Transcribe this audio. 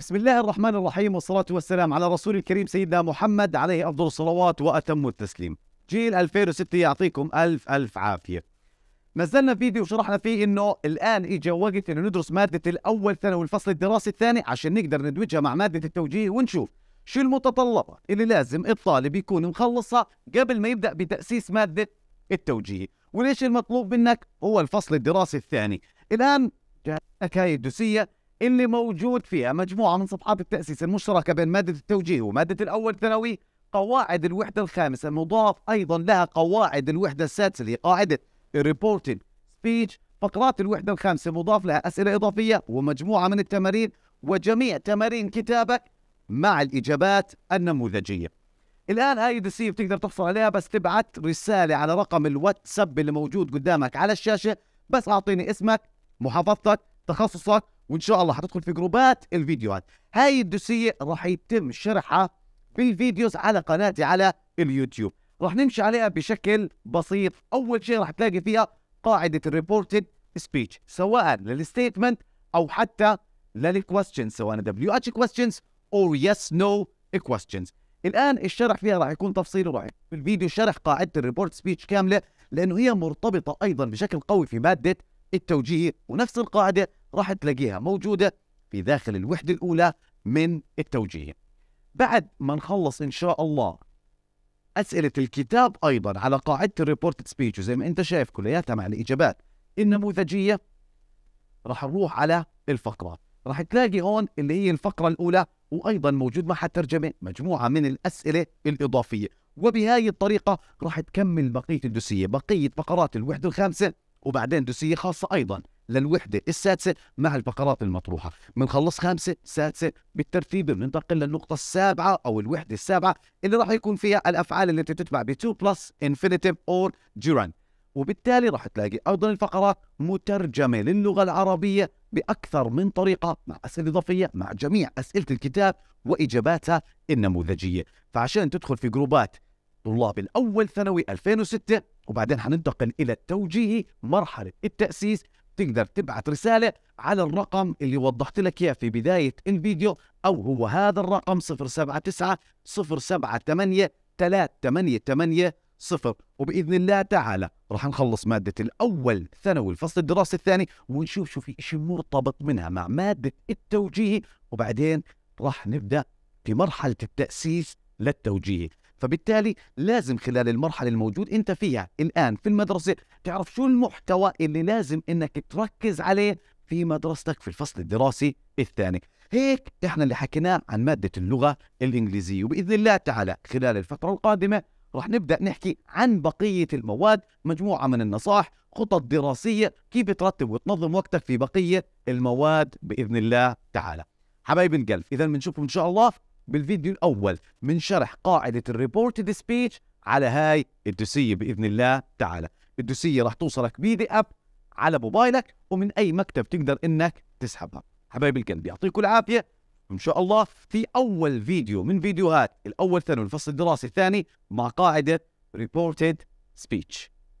بسم الله الرحمن الرحيم والصلاة والسلام على رسول الكريم سيدنا محمد عليه أفضل الصلوات وأتم التسليم جيل 2006 يعطيكم ألف ألف عافية نزلنا فيديو وشرحنا فيه انه الان اجى وقت انه ندرس ماده الاول ثانوي الفصل الدراسي الثاني عشان نقدر ندمجها مع ماده التوجيه ونشوف شو المتطلبات اللي لازم الطالب يكون مخلصها قبل ما يبدا بتاسيس ماده التوجيه وليش المطلوب منك هو الفصل الدراسي الثاني الان جهزتك هاي الدوسيه اللي موجود فيها مجموعة من صفحات التأسيس المشتركة بين مادة التوجيه ومادة الأول ثانوي قواعد الوحدة الخامسة مضاف أيضا لها قواعد الوحدة السادسة اللي قاعدة الريبورتنج سبيتش فقرات الوحدة الخامسة مضاف لها أسئلة إضافية ومجموعة من التمارين وجميع تمارين كتابك مع الإجابات النموذجية الآن هاي دسيف تقدر تحصل عليها بس تبعت رسالة على رقم الواتساب اللي موجود قدامك على الشاشة بس أعطيني اسمك محافظتك تخصصك وان شاء الله حتدخل في جروبات الفيديوهات هاي الدوسيه راح يتم شرحها بالفيديوز على قناتي على اليوتيوب راح نمشي عليها بشكل بسيط اول شيء راح تلاقي فيها قاعده الريبورتد سبيتش سواء للستيتمنت او حتى للكويستشنز سواء دبليو اتش كويستشنز او يس نو كويستشنز الان الشرح فيها راح يكون تفصيلي راح في الفيديو شرح قاعده الريبورت سبيتش كامله لانه هي مرتبطه ايضا بشكل قوي في ماده التوجيه ونفس القاعده راح تلاقيها موجودة في داخل الوحدة الأولى من التوجيه بعد ما نخلص إن شاء الله أسئلة الكتاب أيضا على قاعدة الريبورت سبيتش وزي ما أنت شايف كلياتها مع الإجابات النموذجية راح نروح على الفقرة راح تلاقي هون اللي هي الفقرة الأولى وأيضا موجود معها الترجمة مجموعة من الأسئلة الإضافية وبهاي الطريقة راح تكمل بقية الدوسية بقية فقرات الوحدة الخامسة وبعدين دوسية خاصة أيضا للوحدة السادسة مع الفقرات المطروحة بنخلص خامسة سادسة بالترتيب بننتقل للنقطة السابعة أو الوحدة السابعة اللي راح يكون فيها الأفعال التي تتبع ب 2 بلس infinitive or gerund وبالتالي راح تلاقي أيضا الفقرات مترجمة للغة العربية بأكثر من طريقة مع أسئلة إضافية مع جميع أسئلة الكتاب وإجاباتها النموذجية فعشان تدخل في جروبات طلاب الأول ثانوي 2006 وبعدين حننتقل إلى التوجيهي مرحلة التأسيس تقدر تبعت رسالة على الرقم اللي وضحت لك إياه في بداية الفيديو أو هو هذا الرقم 079 078 388 صفر وبإذن الله تعالى راح نخلص مادة الأول ثانوي الفصل الدراسي الثاني ونشوف شو في إشي مرتبط منها مع مادة التوجيه وبعدين راح نبدأ في مرحلة التأسيس للتوجيه فبالتالي لازم خلال المرحله الموجود انت فيها الان في المدرسه تعرف شو المحتوى اللي لازم انك تركز عليه في مدرستك في الفصل الدراسي الثاني هيك احنا اللي حكيناه عن ماده اللغه الانجليزيه وباذن الله تعالى خلال الفتره القادمه رح نبدا نحكي عن بقيه المواد مجموعه من النصائح خطط دراسيه كيف ترتب وتنظم وقتك في بقيه المواد باذن الله تعالى حبايب القلب اذا بنشوفكم ان شاء الله بالفيديو الأول من شرح قاعدة الريبورتد سبيتش على هاي الدوسية بإذن الله تعالى الدوسية راح توصلك بي دي أب على موبايلك ومن أي مكتب تقدر إنك تسحبها حبايب القلب يعطيكم العافية إن شاء الله في أول فيديو من فيديوهات الأول ثانوي الفصل الدراسي الثاني مع قاعدة ريبورتد سبيتش